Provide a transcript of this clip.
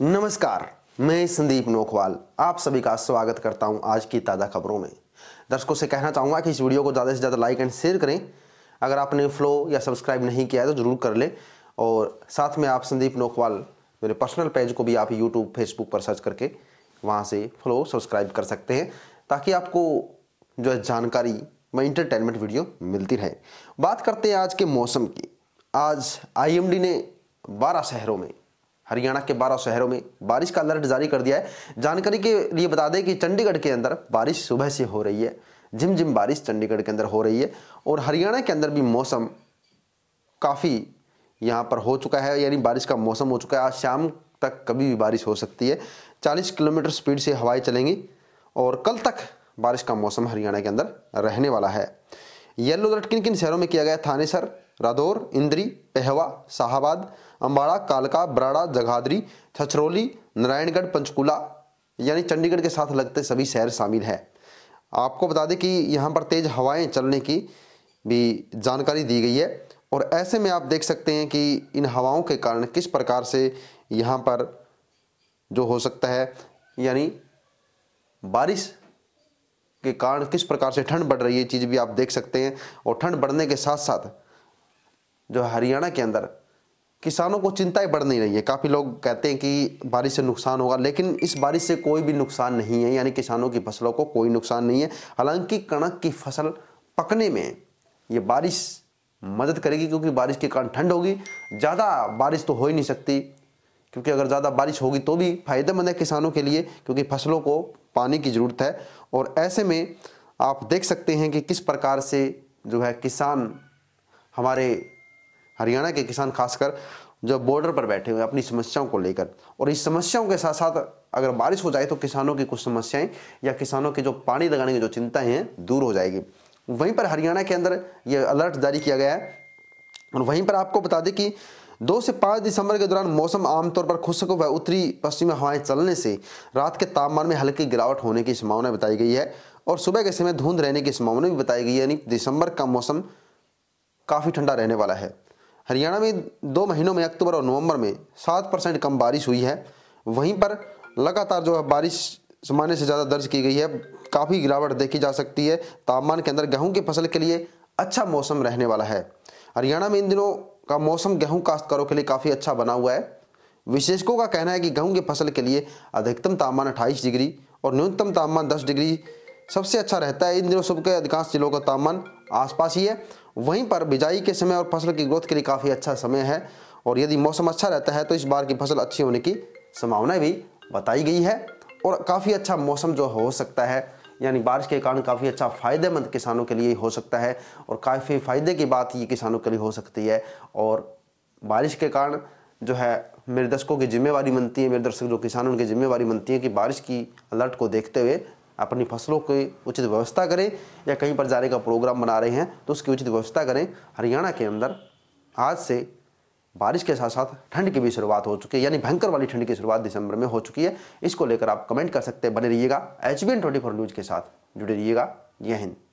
नमस्कार मैं संदीप नोखवाल आप सभी का स्वागत करता हूं आज की ताज़ा खबरों में दर्शकों से कहना चाहूँगा कि इस वीडियो को ज़्यादा से ज़्यादा लाइक एंड शेयर करें अगर आपने फ्लो या सब्सक्राइब नहीं किया है तो ज़रूर कर लें और साथ में आप संदीप नोखवाल मेरे पर्सनल पेज को भी आप यूट्यूब फेसबुक पर सर्च करके वहाँ से फ्लो सब्सक्राइब कर सकते हैं ताकि आपको जो है जानकारी व इंटरटेनमेंट वीडियो मिलती रहे बात करते हैं आज के मौसम की आज आईएमडी ने बारह शहरों में हरियाणा के 12 शहरों में बारिश का अलर्ट जारी कर दिया है जानकारी के लिए बता दें कि चंडीगढ़ के अंदर बारिश सुबह से हो रही है झिमझिम बारिश चंडीगढ़ के अंदर हो रही है और हरियाणा के अंदर भी मौसम काफ़ी यहाँ पर हो चुका है यानी बारिश का मौसम हो चुका है आज शाम तक कभी भी बारिश हो सकती है चालीस किलोमीटर स्पीड से हवाएं चलेंगी और कल तक बारिश का मौसम हरियाणा के अंदर रहने वाला है येलो अलर्ट किन किन शहरों में किया गया थानेसर रादौर इंद्री पहवा शाहबाद अम्बाड़ा कालका बराड़ा जगाधरी छछरौली नारायणगढ़ पंचकूला यानी चंडीगढ़ के साथ लगते सभी शहर शामिल है आपको बता दें कि यहाँ पर तेज़ हवाएं चलने की भी जानकारी दी गई है और ऐसे में आप देख सकते हैं कि इन हवाओं के कारण किस प्रकार से यहाँ पर जो हो सकता है यानी बारिश के कारण किस प्रकार से ठंड बढ़ रही है चीज़ भी आप देख सकते हैं और ठंड बढ़ने के साथ साथ जो हरियाणा के अंदर किसानों को चिंताएं बढ़ नहीं रही है काफ़ी लोग कहते हैं कि बारिश से नुकसान होगा लेकिन इस बारिश से कोई भी नुकसान नहीं है यानी किसानों की फसलों को कोई नुकसान नहीं है हालांकि कणक की फसल पकने में ये बारिश मदद करेगी क्योंकि बारिश के कारण ठंड होगी ज़्यादा बारिश तो हो ही नहीं सकती क्योंकि अगर ज़्यादा बारिश होगी तो भी फायदेमंद है किसानों के लिए क्योंकि फसलों को पानी की ज़रूरत है और ऐसे में आप देख सकते हैं कि किस प्रकार से जो है किसान हमारे हरियाणा के किसान खासकर जो बॉर्डर पर बैठे हुए अपनी समस्याओं को लेकर और इस समस्याओं के साथ साथ अगर बारिश हो जाए तो किसानों की कुछ समस्याएं या किसानों के जो पानी लगाने की जो चिंताएं हैं दूर हो जाएगी वहीं पर हरियाणा के अंदर ये अलर्ट जारी किया गया है और वहीं पर आपको बता दें कि दो से पाँच दिसंबर के दौरान मौसम आमतौर पर खुशक व उत्तरी पश्चिमी हवाएं चलने से रात के तापमान में हल्की गिरावट होने की संभावना बताई गई है और सुबह के समय धुंध रहने की संभावना भी बताई गई है यानी दिसंबर का मौसम काफ़ी ठंडा रहने वाला है हरियाणा में दो महीनों में अक्टूबर और नवंबर में सात परसेंट कम बारिश हुई है वहीं पर लगातार जो है बारिश सामान्य से ज़्यादा दर्ज की गई है काफ़ी गिरावट देखी जा सकती है तापमान के अंदर गेहूं की फसल के लिए अच्छा मौसम रहने वाला है हरियाणा में इन दिनों का मौसम गेहूं काश्तकारों के लिए काफ़ी अच्छा बना हुआ है विशेषकों का कहना है कि गेहूं की फसल के लिए अधिकतम तापमान अट्ठाईस डिग्री और न्यूनतम तापमान दस डिग्री सबसे अच्छा रहता है इन दिनों सुबह के अधिकांश जिलों का तापमान आसपास ही है वहीं पर बिजाई के समय और फसल की ग्रोथ के लिए काफ़ी अच्छा समय है और यदि मौसम अच्छा रहता है तो इस बार की फसल अच्छी होने की संभावना भी बताई गई है और काफ़ी अच्छा मौसम जो हो सकता है यानी बारिश के कारण काफ़ी अच्छा फ़ायदेमंद किसानों के लिए हो सकता है और काफ़ी फ़ायदे की बात ये किसानों के लिए हो सकती है और बारिश के कारण जो है मेरे दर्शकों की जिम्मेवारी बनती है मेरे दर्शक जो किसान उनकी जिम्मेवारी बनती है कि बारिश की अलर्ट को देखते हुए अपनी फसलों की उचित व्यवस्था करें या कहीं पर जाने का प्रोग्राम बना रहे हैं तो उसकी उचित व्यवस्था करें हरियाणा के अंदर आज से बारिश के साथ साथ ठंड की भी शुरुआत हो चुकी है यानी भयंकर वाली ठंड की शुरुआत दिसंबर में हो चुकी है इसको लेकर आप कमेंट कर सकते हैं बने रहिएगा एच बी न्यूज़ के साथ जुड़े रहिएगा जय हिंद